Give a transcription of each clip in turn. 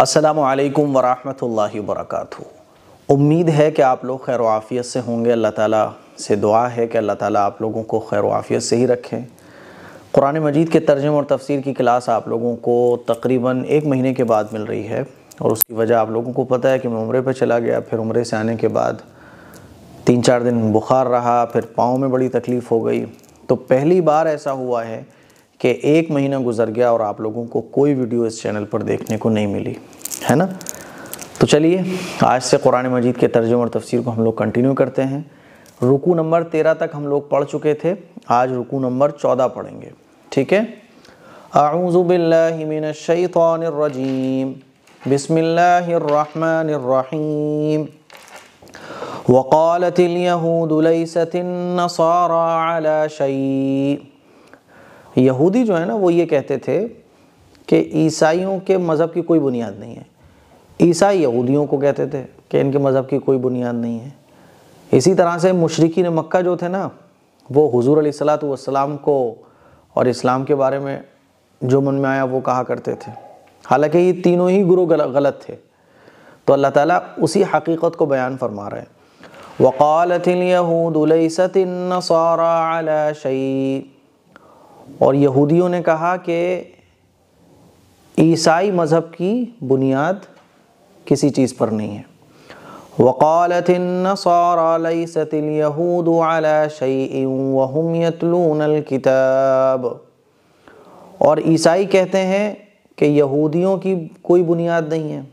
असलकम वरहमल वरक उम्मीद है कि आप लोग खैर आफ़ियत से होंगे अल्लाह ताला से दुआ है कि अल्लाह ताला आप लोगों को खैर आफ़ियत से ही रखें कुरान मजीद के तर्जम और तफसीर की क्लास आप लोगों को तकरीबन एक महीने के बाद मिल रही है और उसकी वजह आप लोगों को पता है कि मैं उम्रे पर चला गया फिर उम्र से आने के बाद तीन चार दिन बुखार रहा फिर पाँव में बड़ी तकलीफ़ हो गई तो पहली बार ऐसा हुआ है कि एक महीना गुजर गया और आप लोगों को कोई वीडियो इस चैनल पर देखने को नहीं मिली है ना तो चलिए आज से कुरान मजीद के तर्जुम और तफसीर को हम लोग कंटिन्यू करते हैं रुकू नंबर तेरह तक हम लोग पढ़ चुके थे आज रुकू नंबर चौदह पढ़ेंगे ठीक है आऊज़बिल्लिमिनशैतरजीम वक़ालत यहूद लैसत नसारा अला शई यहूदी जो है ना वो ये कहते थे कि ईसाइयों के मज़हब की कोई बुनियाद नहीं है ईसाई यहूदियों को कहते थे कि इनके मज़हब की कोई बुनियाद नहीं है इसी तरह से ने मक्का जो थे ना वो हजूर सलात को और इस्लाम के बारे में जो मन में आया वो कहा करते थे हालांकि ये तीनों ही गुरु गलत थे तो अल्लाह ताला उसी हकीकत को बयान फरमा रहे हैं वक़ालत यहूद लैसत अला शई और यहूदियों ने कहा कि ईसाई मज़हब की बुनियाद किसी चीज़ पर नहीं है वक़ालत नसारहूद और ईसाई कहते हैं कि यहूदियों की कोई बुनियाद नहीं है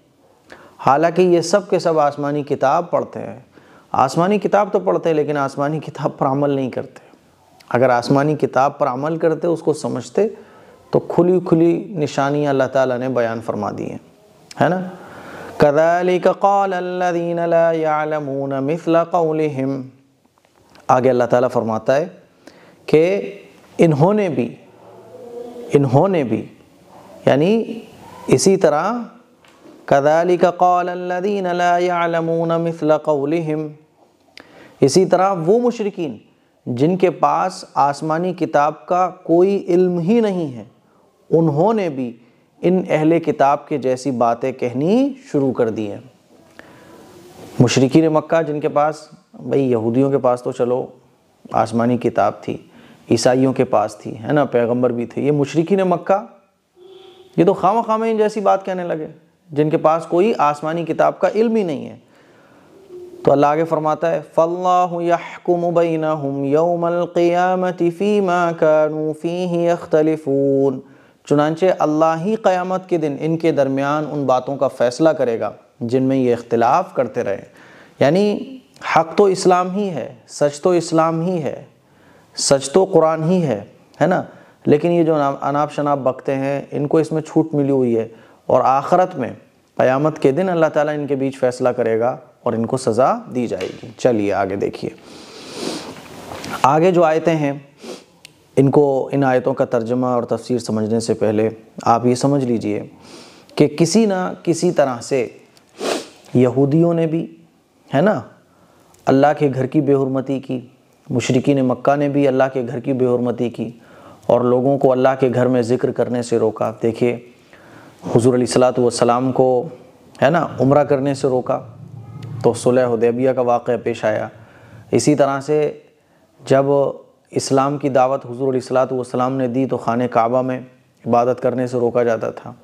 हालांकि ये सब के सब आसमानी किताब पढ़ते हैं आसमानी किताब तो पढ़ते हैं लेकिन आसमानी किताब पर अमल नहीं करते अगर आसमानी किताब पर अमल करते उसको समझते तो खुली खुली निशानियाँ अल्लाह ताला ने बयान फरमा दी हैं है ना कदालिक कौलमून मिसल आगे अल्लाह ताला फरमाता है कि इन्होंने भी इन्होंने भी यानी इसी तरह कदालिक कौलमून मिसल कौलहम इसी तरह वो मशरकिन जिनके पास आसमानी किताब का कोई इल्म ही नहीं है उन्होंने भी इन अहले किताब के जैसी बातें कहनी शुरू कर दी हैं मशरकिन मक्का जिनके पास भाई यहूदियों के पास तो चलो आसमानी किताब थी ईसाइयों के पास थी है ना पैगंबर भी थे ये मशरकिन मक्का ये तो खाम खाम जैसी बात कहने लगे जिनके पास कोई आसमानी किताब का इल्म ही नहीं है तो अल्लाह आगे फरमाता है फ़ल्लाकुमबैनहुम यौमलक़ियामत फ़ीमा कानू फ़ी चुनानचे अल्लाह ही क़यामत के दिन इनके दरमियान उन बातों का फ़ैसला करेगा जिनमें ये इख्तलाफ करते रहे यानी हक तो इस्लाम ही है सच तो इस्लाम ही है सच तो कुरान ही है है ना लेकिन ये जो अनाप शनाप बकते हैं इनको इसमें छूट मिली हुई है और आखरत में क़यामत के दिन अल्लाह ताला इनके बीच फ़ैसला करेगा और इनको सज़ा दी जाएगी चलिए आगे देखिए आगे जो आयतें हैं इनको इन आयतों का तर्जमा और तफसीर समझने से पहले आप ये समझ लीजिए कि किसी ना किसी तरह से यहूदियों ने भी है ना अल्लाह के घर की बेहरमती की ने मक्का ने भी अल्लाह के घर की बेहरमती की और लोगों को अल्लाह के घर में ज़िक्र करने से रोका देखिए हजूर सलात वसलाम को है ना उम्र करने से रोका तो सुलह हदेबिया का वाक़ पेश आया इसी तरह से जब इस्लाम की दावत हजूर सलाम ने दी तो खान काबा में इबादत करने से रोका जाता था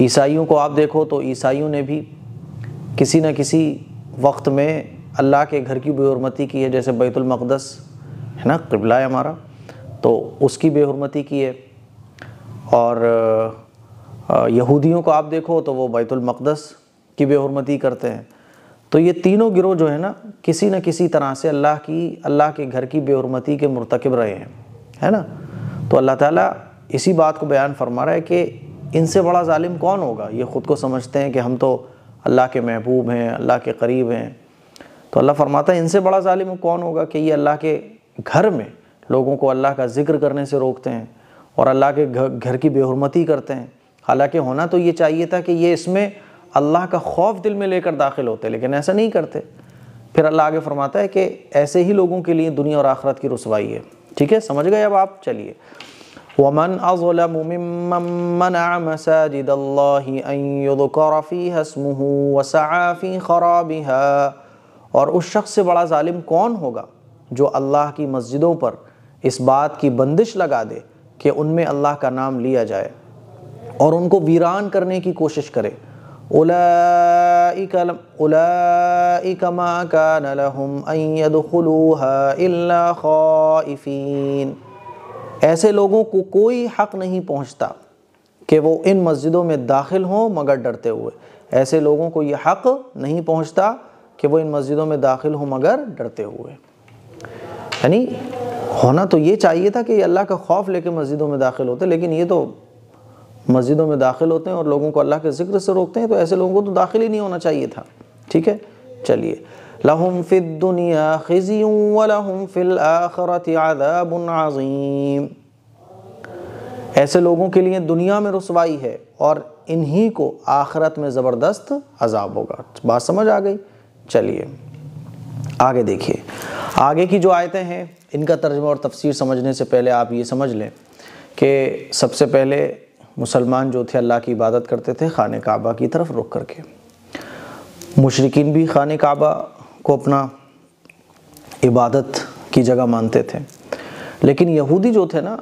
ईसाइयों को आप देखो तो ईसाइयों ने भी किसी न किसी वक्त में अल्लाह के घर की बेहरमती की है जैसे बैतुलमक़दस है ना कबला है हमारा तो उसकी बेहरमती की है और यहूदियों को आप देखो तो वो बैतुलमक़दस की बेहरमती करते हैं तो ये तीनों गिरोह जो है ना किसी न किसी तरह से अल्लाह की अल्लाह के घर की बेहरमती के मरतकब रहे हैं है ना तो अल्लाह ताला इसी बात को बयान फरमा रहा है कि इनसे बड़ा ालिम कौन होगा ये ख़ुद को समझते हैं कि हम तो अल्लाह के महबूब हैं अल्लाह के करीब हैं तो अल्लाह फरमाता है इनसे बड़ा ालिम कौन होगा कि ये अल्लाह के घर में लोगों को अल्लाह का जिक्र करने से रोकते हैं और अल्लाह के घर की बेहरमती करते हैं हालांकि होना तो ये चाहिए था कि ये इसमें अल्लाह का खौफ दिल में लेकर दाखिल होते लेकिन ऐसा नहीं करते फिर अल्लाह आगे फरमाता है कि ऐसे ही लोगों के लिए दुनिया और आखरत की रसवाई है ठीक है समझ गए अब आप चलिए वमन ख़राबिहा और उस शख्स से बड़ा ालिम कौन होगा जो अल्लाह की मस्जिदों पर इस बात की बंदिश लगा दे कि उनमें अल्लाह का नाम लिया जाए और उनको वीरान करने की कोशिश करे أولئك ما كان لهم أن يدخلوها إلا خائفين ऐसे लोगों को कोई हक नहीं पहुंचता कि वो इन मस्जिदों में दाखिल हों मगर डरते हुए ऐसे लोगों को ये हक नहीं पहुंचता कि वो इन मस्जिदों में दाखिल हों मगर डरते हुए यानी होना तो ये चाहिए था कि अल्लाह का खौफ लेके मस्जिदों में दाखिल होते लेकिन ये तो मस्जिदों में दाखिल होते हैं और लोगों को अल्लाह के ज़िक्र से रोकते हैं तो ऐसे लोगों को तो दाखिल ही नहीं होना चाहिए था ठीक है चलिए लहुम फिद दुनिया खिजी वलहुम फिल आखरत आदाब ऐसे लोगों के लिए दुनिया में रसवाई है और इन्हीं को आखरत में ज़बरदस्त अजाब होगा बात समझ आ गई चलिए आगे देखिए आगे की जो आयतें हैं इनका तर्जमा और तफसीर समझने से पहले आप ये समझ लें कि सबसे पहले मुसलमान जो थे अल्लाह की इबादत करते थे खान काबा की तरफ रुख करके मुशरकिन भी खान काबा को अपना इबादत की जगह मानते थे लेकिन यहूदी जो थे ना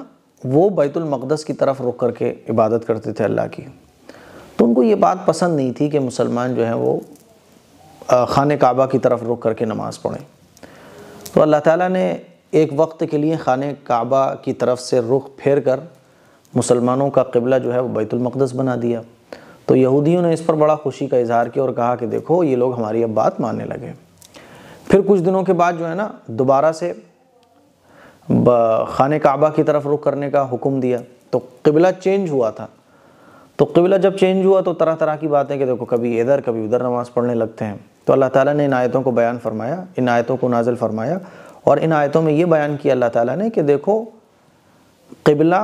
वो बैतुलमकदस की तरफ रुख करके इबादत करते थे अल्लाह की तो उनको ये बात पसंद नहीं थी कि मुसलमान जो हैं वो खान काबा की तरफ रुख करके नमाज़ पढ़ें तो अल्लाह ताला ने एक वक्त के लिए खान काबा की तरफ से रुख फेर कर मुसलमानों का किबला जो है वो बैतुलमक़दस बना दिया तो यहूदियों ने इस पर बड़ा खुशी का इजहार किया और कहा कि देखो ये लोग हमारी अब बात मानने लगे फिर कुछ दिनों के बाद जो है ना दोबारा से खान काबा की तरफ रुख करने का हुक्म दिया तो किबला चेंज हुआ था तो किबला जब चेंज हुआ तो तरह तरह की बातें कि देखो कभी इधर कभी उधर नमाज़ पढ़ने लगते हैं तो अल्लाह ताला ने इन आयतों को बयान फरमाया इन आयतों को नाजिल फरमाया और इन आयतों में ये बयान किया अल्लाह ताला ने कि देखो किबला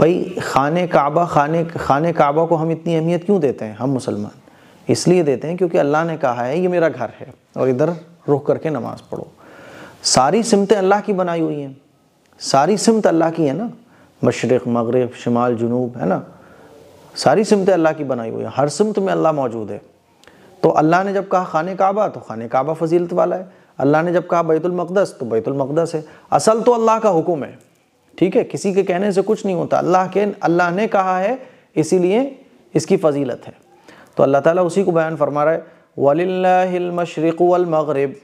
भाई खान काबा खान खान काबा को हम इतनी अहमियत क्यों देते हैं हम मुसलमान इसलिए देते हैं क्योंकि अल्लाह ने कहा है ये मेरा घर है और इधर रुख करके नमाज़ पढ़ो सारी सिमतें अल्लाह की बनाई हुई हैं सारी सिमत अल्लाह की है ना मशरक़ मगरब शमाल जुनूब है ना सारी सिमतें अल्लाह की बनाई हुई हैं हर सिमत में अल्लाह मौजूद है तो अल्लाह ने जब कहा खान काबा तो खान काबा फजीलत वाला है अल्लाह ने जब कहा बैतुलमक़दस तो बैतुलमक़दस है असल तो अल्लाह का हुक्म है ठीक है किसी के कहने से कुछ नहीं होता अल्लाह के अल्लाह ने कहा है इसीलिए इसकी फजीलत है तो अल्लाह ताला उसी को बयान फरमा रहा है वलिल्लाहिलमशरिक वलमगरिब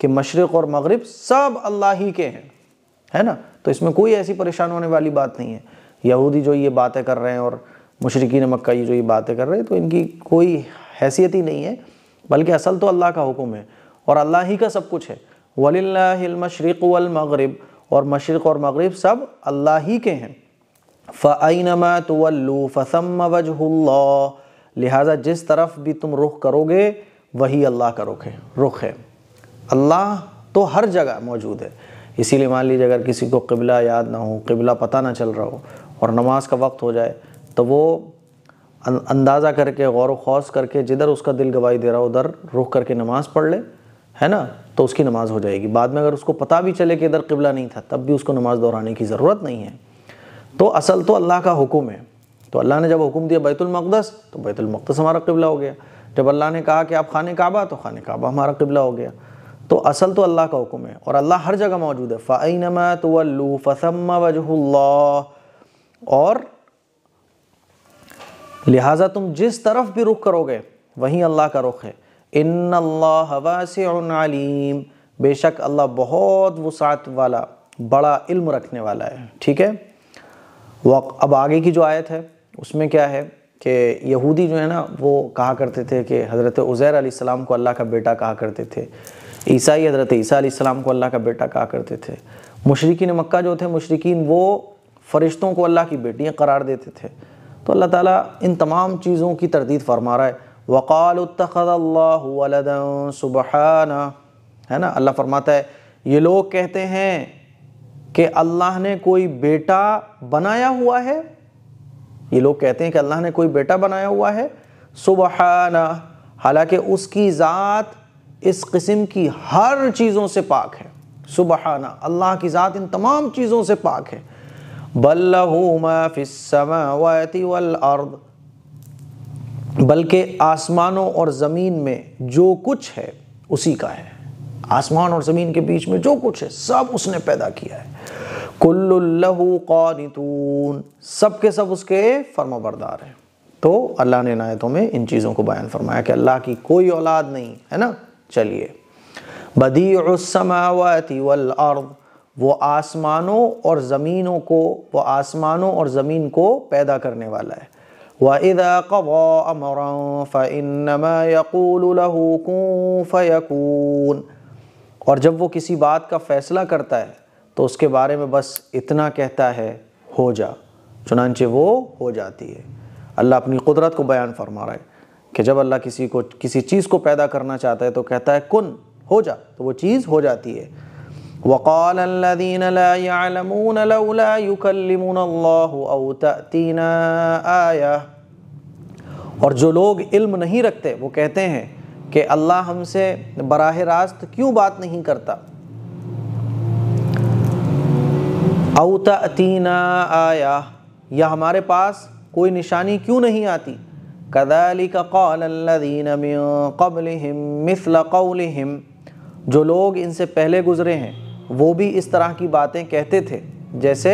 कि मशरक़ और मगरिब सब अल्लाह ही के हैं है ना तो इसमें कोई ऐसी परेशान होने वाली बात नहीं है यहूदी जो ये बातें कर रहे हैं और मशरकिन मक्का ये जो ये बातें कर रहे हैं तो इनकी कोई हैसियत ही नहीं है बल्कि असल तो अल्लाह का हुक्म है और अल्लाह ही का सब कुछ है वलिल्लाहिलमशरिक वलमगरिब और मशरक़ और मगरब सब अल्लाह ही के हैं फ़ैनमा तवल्लू फसम वजहल्ला लिहाजा जिस तरफ भी तुम रुख करोगे वही अल्लाह का रुख है रुख है अल्लाह तो हर जगह मौजूद है इसीलिए मान लीजिए अगर किसी को किबला याद ना हो किबला पता ना चल रहा हो और नमाज़ का वक्त हो जाए तो वो अं-, अंदाज़ा करके गौर व खौस करके जिधर उसका दिल गवाही दे रहा हो उधर रुख करके नमाज़ पढ़ ले है ना तो उसकी नमाज़ हो जाएगी बाद में अगर उसको पता भी चले कि इधर किबला नहीं था तब भी उसको नमाज़ दोहराने की ज़रूरत नहीं है तो असल तो अल्लाह का हुक्म है तो अल्लाह ने जब हुक्म दिया बैतुलमक़दस तो बैतुलमक़दस हमारा किबला हो गया जब अल्लाह ने कहा कि आप खान काबा तो खान काबा हमारा किबला हो गया तो असल तो अल्लाह का हुक्म है और अल्लाह हर जगह मौजूद है तो तोल्लू फ़सम वजह और लिहाजा तुम जिस तरफ भी रुख करोगे वहीं अल्लाह का रुख है इन बेशक अल्लाह बहुत वसात वाला बड़ा इल्म रखने वाला है ठीक है वक अब आगे की जो आयत है उसमें क्या है कि यहूदी जो है ना वो कहा करते थे कि हज़रत उज़ैर सलाम को अल्लाह का बेटा कहा करते थे ईसाई हज़रत ईसा सलाम को अल्लाह का बेटा कहा करते थे मशरकिन मक्का जो थे मशरकिन वो फ़रिश्तों को अल्लाह की बेटियाँ करार देते थे तो अल्लाह ताली इन तमाम चीज़ों की तरदीद फरमा रहा है वक़ाल तखल्ला सुबहाना है ना अल्लाह फरमाता है ये लोग कहते हैं कि अल्लाह ने कोई बेटा बनाया हुआ है ये लोग कहते हैं कि अल्लाह ने कोई बेटा बनाया हुआ है सुबहाना हालांकि उसकी ज़ात इस किस्म की हर चीज़ों से पाक है सुबहाना अल्लाह की ज़ात इन तमाम चीज़ों से पाक है बल्लहू माफ़िसमावती वल अर्द बल्कि आसमानों और ज़मीन में जो कुछ है उसी का है आसमान और ज़मीन के बीच में जो कुछ है सब उसने पैदा किया है कुल्लू कौन सब के सब उसके फर्माबरदार हैं तो अल्लाह ने नायतों में इन चीज़ों को बयान फरमाया कि अल्लाह की कोई औलाद नहीं है ना चलिए बदी समावती वल अर्द वो आसमानों और ज़मीनों को वो आसमानों और ज़मीन को पैदा करने वाला है وإذا قضى أمرا فإنما يقول له كن فيكون और जब वो किसी बात का फैसला करता है तो उसके बारे में बस इतना कहता है हो जा चुनानचे वो हो जाती है अल्लाह अपनी कुदरत को बयान फरमा रहा है कि जब अल्लाह किसी को किसी चीज़ को पैदा करना चाहता है तो कहता है कुन हो जा तो वो चीज़ हो जाती है وقال الذين لا يعلمون لولا يكلمون الله أو تأتينا آية और जो लोग इल्म नहीं रखते वो कहते हैं कि अल्लाह हमसे बराह रास्त क्यों बात नहीं करता अवतअतीना आया या हमारे पास कोई निशानी क्यों नहीं आती कदाली का कौल अल्लादीन कबल मिसल कौल जो लोग इनसे पहले गुज़रे हैं वो भी इस तरह की बातें कहते थे जैसे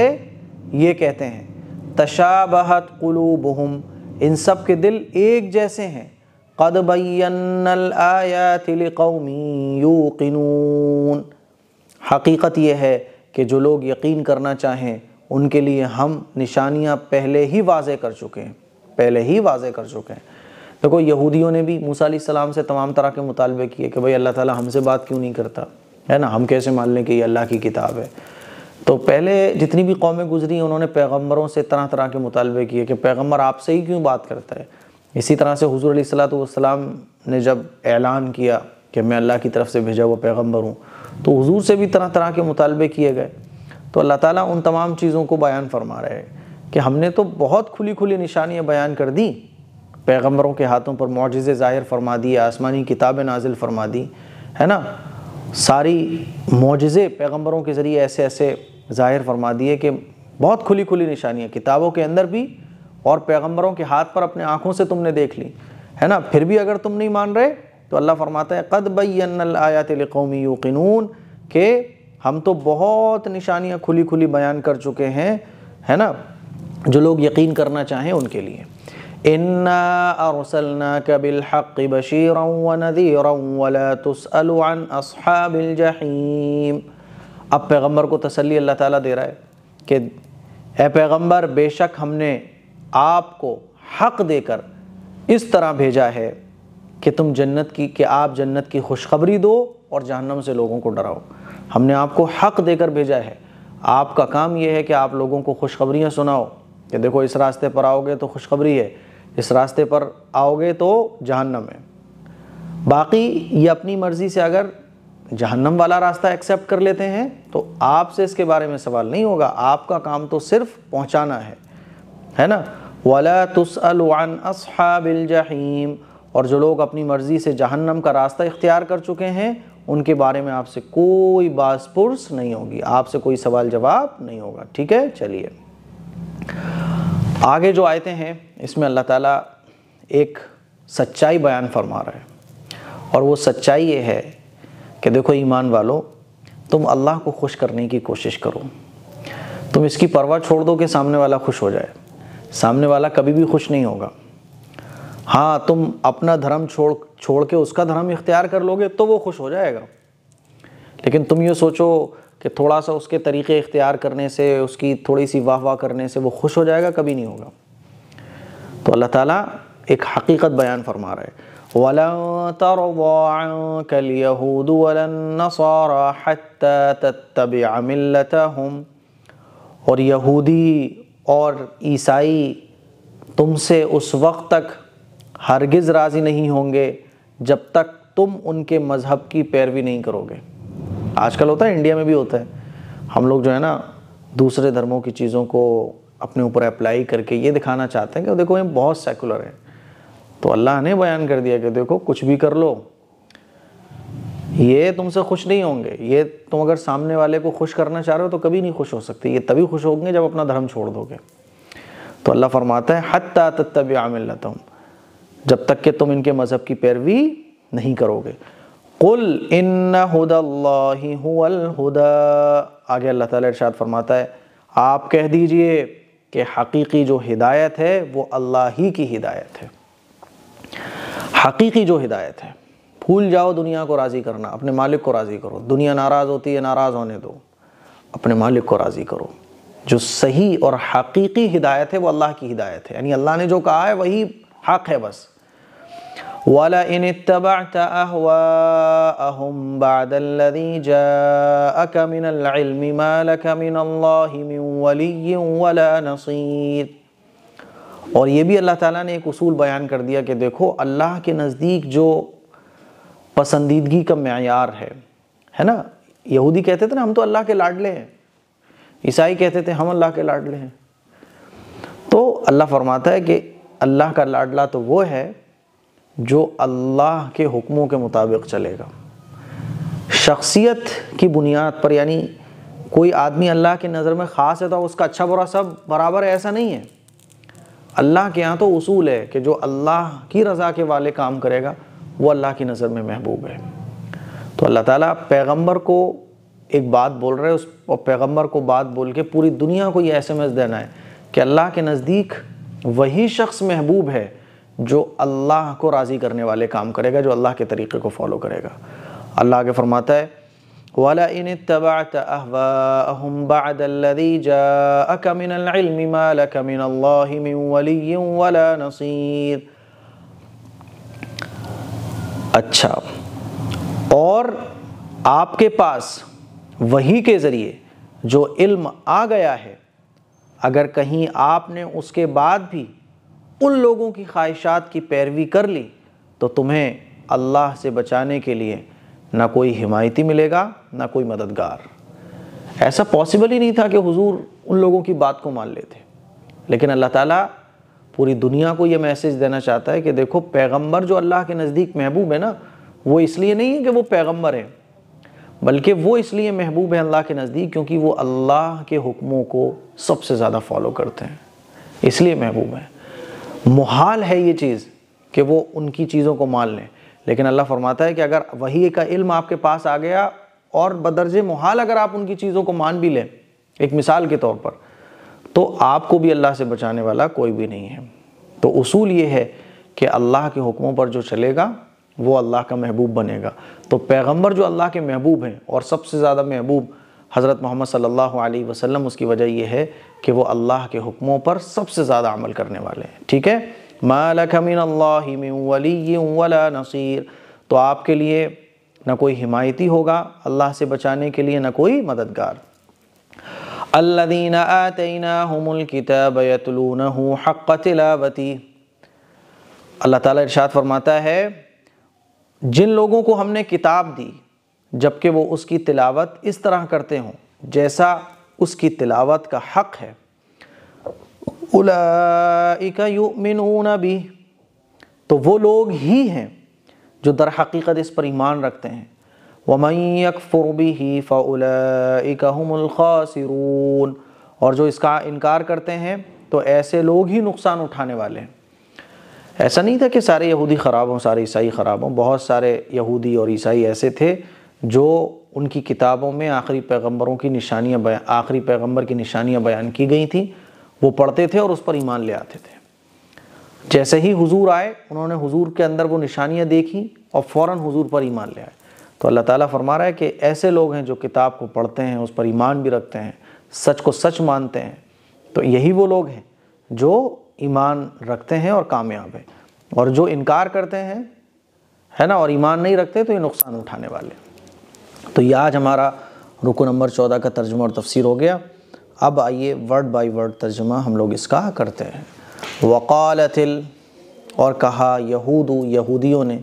ये कहते हैं तशाबहत कुलूबहुम इन सब के दिल एक जैसे हैं कद बैनआयातिलकौमी यूकिनून हकीकत यह है कि जो लोग यकीन करना चाहें उनके लिए हम निशानियां पहले ही वाजे कर चुके हैं पहले ही वाजे कर चुके हैं देखो यहूदियों ने भी मूसा सलाम से तमाम तरह के मुतालबे किए कि भाई अल्लाह ताला हमसे बात क्यों नहीं करता है ना हम कैसे मान लें कि ये अल्लाह की किताब है तो पहले जितनी भी कौमें गुजरी हैं उन्होंने पैगम्बरों से तरह तरह के मुतालबे किए कि पैगम्बर आपसे ही क्यों बात करता है इसी तरह से हजूर सलाम ने जब ऐलान किया कि मैं अल्लाह की तरफ से भेजा हुआ पैगम्बर हूँ तो हजूर से भी तरह तरह के मुतालबे किए गए तो अल्लाह ताला उन तमाम चीज़ों को बयान फरमा रहे हैं कि हमने तो बहुत खुली खुली निशानियाँ बयान कर दी पैगम्बरों के हाथों पर मुआज़े ज़ाहिर फरमा दिए आसमानी किताबें नाजिल फरमा दी है ना सारी मोजे पैगम्बरों के ज़रिए ऐसे ऐसे ज़ाहिर फरमा दिए कि बहुत खुली खुली निशानियाँ किताबों के अंदर भी और पैगम्बरों के हाथ पर अपने आँखों से तुमने देख ली है ना फिर भी अगर तुम नहीं मान रहे तो अल्लाह फरमाता है कद बयात कौमी यकीनून के हम तो बहुत निशानियाँ खुली खुली बयान कर चुके हैं है ना जो लोग यकीन करना चाहें उनके लिए इन्ना अरसलना कबिल हक़ बशीर व नदीर असहाबिल जहीम अब पैगम्बर को तसली अल्लाह ताला दे रहा है कि ए पैगम्बर बेशक हमने आपको हक़ देकर इस तरह भेजा है कि तुम जन्नत की कि आप जन्नत की खुशखबरी दो और जहन्नम से लोगों को डराओ हमने आपको हक़ देकर भेजा है आपका काम यह है कि आप लोगों को खुशखबरियाँ सुनाओ कि देखो इस रास्ते पर आओगे तो खुशखबरी है इस रास्ते पर आओगे तो जहन्नम है बाकी ये अपनी मर्ज़ी से अगर जहन्नम वाला रास्ता एक्सेप्ट कर लेते हैं तो आपसे इसके बारे में सवाल नहीं होगा आपका काम तो सिर्फ पहुंचाना है है ना वाला तसअलान असहाबिल जहीम और जो लोग अपनी मर्ज़ी से जहन्नम का रास्ता इख्तियार कर चुके हैं उनके बारे में आपसे कोई बासपुरस नहीं होगी आपसे कोई सवाल जवाब नहीं होगा ठीक है चलिए आगे जो थे हैं इसमें अल्लाह ताला एक सच्चाई बयान फरमा रहा है और वो सच्चाई ये है कि देखो ईमान वालों तुम अल्लाह को खुश करने की कोशिश करो तुम इसकी परवाह छोड़ दो कि सामने वाला खुश हो जाए सामने वाला कभी भी खुश नहीं होगा हाँ तुम अपना धर्म छोड़ छोड़ के उसका धर्म इख्तियार कर लोगे तो वो खुश हो जाएगा लेकिन तुम ये सोचो कि थोड़ा सा उसके तरीके इख्तियार करने से उसकी थोड़ी सी वाह वाह करने से वो खुश हो जाएगा कभी नहीं होगा तो अल्लाह ताला एक हकीकत बयान फरमा रहे और यहूदी और ईसाई तुमसे उस वक्त तक हरगिज़ राज़ी नहीं होंगे जब तक तुम उनके मज़हब की पैरवी नहीं करोगे आजकल होता है इंडिया में भी होता है हम लोग जो है ना दूसरे धर्मों की चीज़ों को अपने ऊपर अप्लाई करके ये दिखाना चाहते हैं कि देखो ये बहुत सेकुलर है तो अल्लाह ने बयान कर दिया कि देखो कुछ भी कर लो ये तुमसे खुश नहीं होंगे ये तुम अगर सामने वाले को खुश करना चाह रहे हो तो कभी नहीं खुश हो सकते ये तभी खुश होंगे जब अपना धर्म छोड़ दोगे तो अल्लाह फरमाता है हत्ता तत्तब आमिल तुम जब तक कि तुम इनके मज़हब की पैरवी नहीं करोगे कुल इन हुदा आगे अल्लाह ताला इरशाद फरमाता है आप कह दीजिए कि हकीकी जो हिदायत है वो अल्लाह ही की हिदायत है हकीकी जो हिदायत है भूल जाओ दुनिया को राज़ी करना अपने मालिक को राज़ी करो दुनिया नाराज़ होती है नाराज़ होने दो अपने मालिक को राज़ी करो जो सही और हकीकी हिदायत है वो अल्लाह की हिदायत है यानी अल्लाह ने जो कहा है वही हक है बस वाला इन तबाहम नसीर और ये भी अल्लाह ताला ने एक उसूल बयान कर दिया कि देखो अल्लाह के नज़दीक जो पसंदीदगी का मैार है है ना यहूदी कहते थे ना हम तो अल्लाह के लाडले हैं ईसाई कहते थे हम अल्लाह के लाडले हैं तो अल्लाह फरमाता है कि अल्लाह का लाडला तो वो है जो अल्लाह के हुक्मों के मुताबिक चलेगा शख्सियत की बुनियाद पर यानी कोई आदमी अल्लाह की नज़र में ख़ास है तो उसका अच्छा बुरा सब बराबर है ऐसा नहीं है अल्लाह के यहाँ तो उसूल है कि जो अल्लाह की रज़ा के वाले काम करेगा वो अल्लाह की नज़र में महबूब है तो अल्लाह ताला पैगंबर को एक बात बोल रहे हैं उस और पैगंबर को बात बोल के पूरी दुनिया को ये एस देना है कि अल्लाह के नज़दीक वही शख्स महबूब है जो अल्लाह को राज़ी करने वाले काम करेगा जो अल्लाह के तरीक़े को फॉलो करेगा अल्लाह के फरमाता है वाला इन तबात नसीर अच्छा और आपके पास वही के ज़रिए जो इल्म आ गया है अगर कहीं आपने उसके बाद भी उन लोगों की ख्वाहिशात की पैरवी कर ली तो तुम्हें अल्लाह से बचाने के लिए ना कोई हिमायती मिलेगा ना कोई मददगार ऐसा पॉसिबल ही नहीं था कि हुजूर उन लोगों की बात को मान लेते लेकिन अल्लाह ताला पूरी दुनिया को यह मैसेज देना चाहता है कि देखो पैगंबर जो अल्लाह के नज़दीक महबूब है ना वो इसलिए नहीं है कि वो पैगंबर हैं बल्कि वो इसलिए महबूब है अल्लाह के नज़दीक क्योंकि वो अल्लाह के हुक्मों को सबसे ज़्यादा फॉलो करते हैं इसलिए महबूब हैं मुहाल है ये चीज़ कि वो उनकी चीज़ों को मान लें लेकिन अल्लाह फरमाता है कि अगर वही का इल्म आपके पास आ गया और बदरज मुहाल अगर आप उनकी चीज़ों को मान भी लें एक मिसाल के तौर पर तो आपको भी अल्लाह से बचाने वाला कोई भी नहीं है तो उसूल ये है कि अल्लाह के हुक्मों पर जो चलेगा वो अल्लाह का महबूब बनेगा तो पैगंबर जो अल्लाह के महबूब हैं और सबसे ज़्यादा महबूब हज़रत मोहम्मद सल्लल्लाहु अलैहि वसल्लम उसकी वजह यह है कि वो अल्लाह के हुक्मों पर सबसे ज़्यादा अमल करने वाले हैं ठीक है मालक मिन अल्लाह मिन वली वला नसीर तो आपके लिए ना कोई हिमायती होगा अल्लाह से बचाने के लिए ना कोई मददगार अल्लादीन किताब हमकितबतलून हक़ तिलावती अल्लाह ताला इरशाद फरमाता है जिन लोगों को हमने किताब दी जबकि वो उसकी तिलावत इस तरह करते हों जैसा उसकी तिलावत का हक़ है उलाइका युमिनून भी तो वो लोग ही हैं जो दर हकीकत इस पर ईमान रखते हैं वमयकफ़ुर भी ही फ़लासिरून और जो इसका इनकार करते हैं तो ऐसे लोग ही नुकसान उठाने वाले हैं ऐसा नहीं था कि सारे यहूदी ख़राब हों सारे ईसाई ख़राब हों बहुत सारे यहूदी और ईसाई ऐसे थे जो उनकी किताबों में आखिरी पैगंबरों की निशानियाँ आखिरी पैगंबर की निशानियाँ बयान की गई थी वो पढ़ते थे और उस पर ईमान ले आते थे जैसे ही हुजूर आए उन्होंने हुजूर के अंदर वो निशानियाँ देखी और फ़ौर हुजूर पर ईमान ले आए तो अल्लाह ताला फरमा रहा है कि ऐसे लोग हैं जो किताब को पढ़ते हैं उस पर ईमान भी रखते हैं सच को सच मानते हैं तो यही वो लोग हैं जो ईमान रखते हैं और कामयाब हैं और जो इनकार करते हैं है ना और ईमान नहीं रखते तो ये नुकसान उठाने वाले हैं तो ये आज हमारा रुको नंबर चौदह का तर्जुमा और तफसीर हो गया अब आइए वर्ड बाई वर्ड तर्जमा हम लोग इसका करते हैं वकालतिल और कहा यहूद यहूदियों ने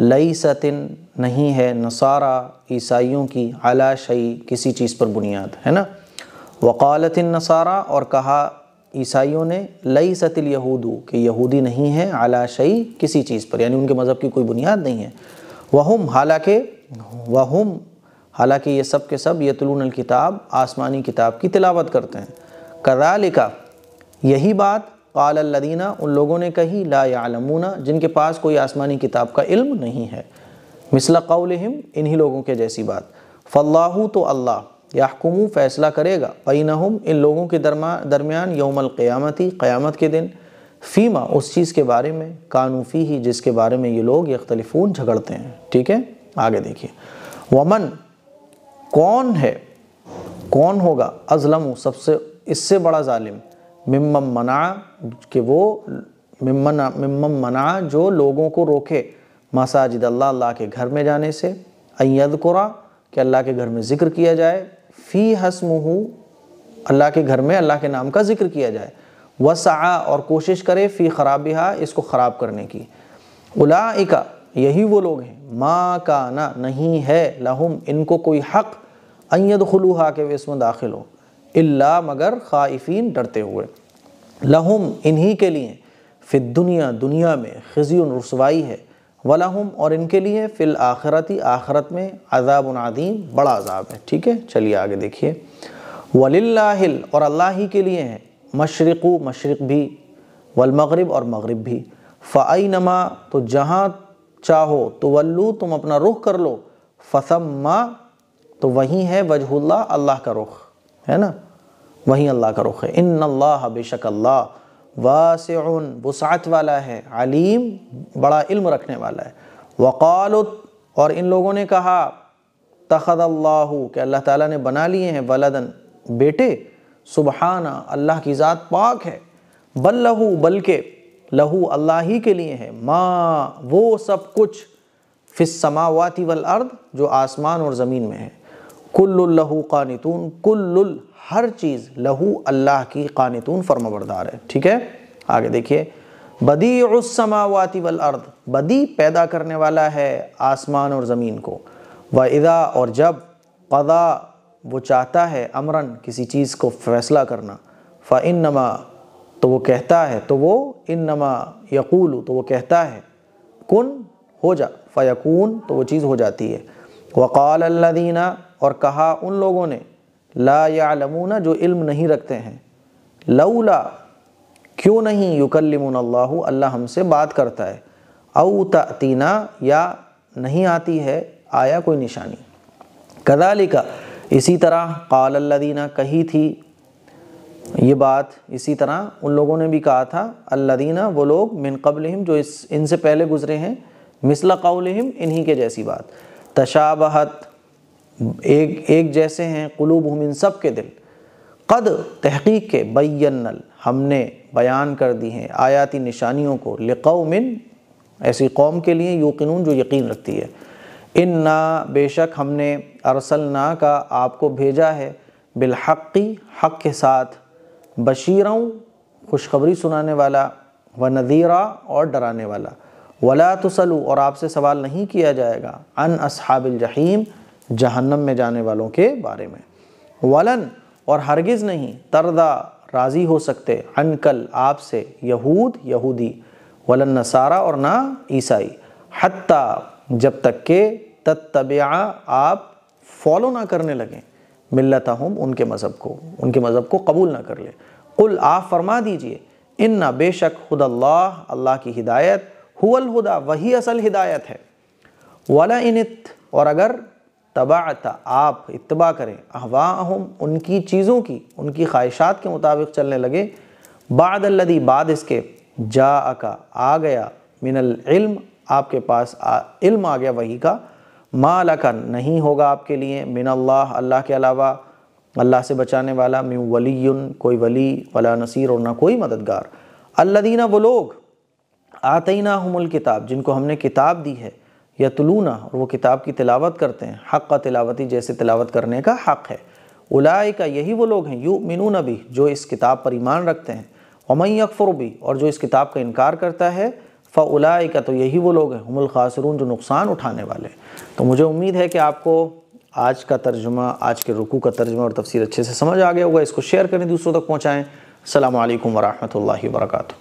लई सतिन नहीं है नसारा ईसाइयों की अला शई किसी चीज़ पर बुनियाद है ना वकालतिन नसारा और कहा ईसाइयों ने लई सतिल यहूदू कि यहूदी नहीं है अला शई किसी चीज़ पर यानी उनके मज़हब की कोई बुनियाद नहीं है वहम हालांकि वहम हालांकि ये सब के सब यतलून किताब आसमानी किताब की तिलावत करते हैं करा लिखा यही बात कालदीना उन लोगों ने कही ला यामूना जिनके पास कोई आसमानी किताब का इल्म नहीं है मिसल कौल इन्हीं लोगों के जैसी बात फ़ल्लाहू तो अल्लाह याकुम फ़ैसला करेगा हम इन लोगों के दरमा दरमियान यौमल क़यामती के दिन फ़ीमा उस चीज़ के बारे में कानूफ़ी ही जिसके बारे में ये लोग यख्तलिफून झगड़ते हैं ठीक है आगे देखिए वमन कौन है कौन होगा अजलम सबसे इससे बड़ा ालिम मिम्म मना कि वो मिम्मना मिम्म मना जो लोगों को रोके मसाजिद अल्लाह अल्लाह के घर में जाने से अयद कुरा कि अल्लाह के घर में ज़िक्र किया जाए फ़ी हूँ अल्लाह के घर में अल्लाह के नाम का ज़िक्र किया जाए वसा और कोशिश करे फ़ी खराबिहा इसको ख़राब करने की उलाइका यही वो लोग हैं माँ का ना नहीं है लहुम इनको कोई हक़ अयद खलूहा के वे इसमें दाखिल हो इल्ला मगर खाइफिन डरते हुए लहम इन्हीं के लिए फिर दुनिया दुनिया में खजी रसवाई है वलाहम और इनके लिए फ़िल आखरती आखरत में अजाब आदीम बड़ा अजाब है ठीक है चलिए आगे देखिए वलिल्लाहिल और अल्लाह ही के लिए हैं मशरक़ मशरक़ भी वलमगरब और मगरब भी फ़ाई नमा तो जहाँ चाहो तो वल्लू तुम अपना रुख कर लो फसम माँ तो वहीं है वजहुल्ला अल्लाह का रुख है ना वहीं अल्लाह का रुख है इन अल्लाह बेशक अल्लाह वासन वसात वाला है अलीम बड़ा इल्म रखने वाला है वक़ाल और इन लोगों ने कहा तखद अल्लाह के अल्लाह ताला ने बना लिए हैं वलदन बेटे सुबहाना अल्लाह की ज़ात पाक है बल लहू बल्कि लहू अल्लाह ही के लिए है माँ वो सब कुछ फिस समावाती वल अर्द जो आसमान और ज़मीन में है कुल लहू कानतून कुल्ल हर चीज़ लहू अल्लाह की कानतून फर्मबरदार है ठीक है आगे देखिए बदी उसमावाति वल अर्द बदी पैदा करने वाला है आसमान और ज़मीन को व इदा और जब कदा वो चाहता है अमरन किसी चीज़ को फैसला करना फ़िन नमा तो वो कहता है तो वो इन नमा यकूल तो वो कहता है कन हो जा फ़यकून तो वो चीज़ हो जाती है वक़ाल अल्लादीना और कहा उन लोगों ने ला यालमूना जो इल्म नहीं रखते हैं लौला क्यों नहीं युकलमून अल्लाह अल्लाह हमसे बात करता है औ तीना या नहीं आती है आया कोई निशानी कदालिका इसी तरह क़ालदीना कही थी ये बात इसी तरह उन लोगों ने भी कहा था अल्लादीना वो लोग मिनकबलहम जो इस इनसे पहले गुजरे हैं मिसला कौलहम इन्हीं के जैसी बात तशाबहत एक एक जैसे हैं कुलूब हम इन सब के दिल कद तहकीक के बैनल हमने बयान कर दी हैं आयाती निशानियों को लिकौमिन ऐसी कौम के लिए यूकिनून जो यकीन रखती है इन ना बेशक हमने अरसल ना का आपको भेजा है बिलहक़ी हक़ के साथ बशीरों खुशखबरी सुनाने वाला व नदीरा और डराने वाला वला तसलू और आपसे सवाल नहीं किया जाएगा अन असहाबिल जहीम जहन्नम में जाने वालों के बारे में वलन और हरगिज़ नहीं तरदा राज़ी हो सकते अनकल आपसे यहूद यहूदी वलन नसारा और ना ईसाई हती जब तक के तत्तबिया आप फॉलो ना करने लगें मिलत हम उनके मज़हब को उनके मज़हब को कबूल ना कर ले कुल आप फरमा दीजिए इन ना बेशक खुद अल्लाह अल्लाह की हिदायत हुदा वही असल हिदायत है वाला इनत और अगर तबाता आप इतबा करें अहवाहम उनकी चीज़ों की उनकी ख्वाहिशात के मुताबिक चलने लगे बाद लदी बाद इसके जा अका आ गया मिनल इल्म आपके पास आ, इल्म आ गया वही का माल का नहीं होगा आपके लिए मिन अल्लाह अल्लाह के अलावा अल्लाह से बचाने वाला मिन वली कोई वली वला नसीर और ना कोई मददगार अल्लादीना वो लोग आतई ना हमल किताब जिनको हमने किताब दी है या तुलूना और वो किताब की तिलावत करते हैं हक़ का तिलावती जैसे तिलावत करने का हक़ है उलाए का यही वो लोग हैं यू मिनू भी जो इस किताब पर ईमान रखते हैं उमई अकफर भी और जो इस किताब का इनकार करता है फ़लाए का तो यही वो लोग हैं हमल खासरून जो नुकसान उठाने वाले तो मुझे उम्मीद है कि आपको आज का तर्जुमा आज के रुकू का तर्जुमा और तफसीर अच्छे से समझ आ गया होगा इसको शेयर करें दूसरों तक पहुँचाएँ अल्लाम वरहमल वर्का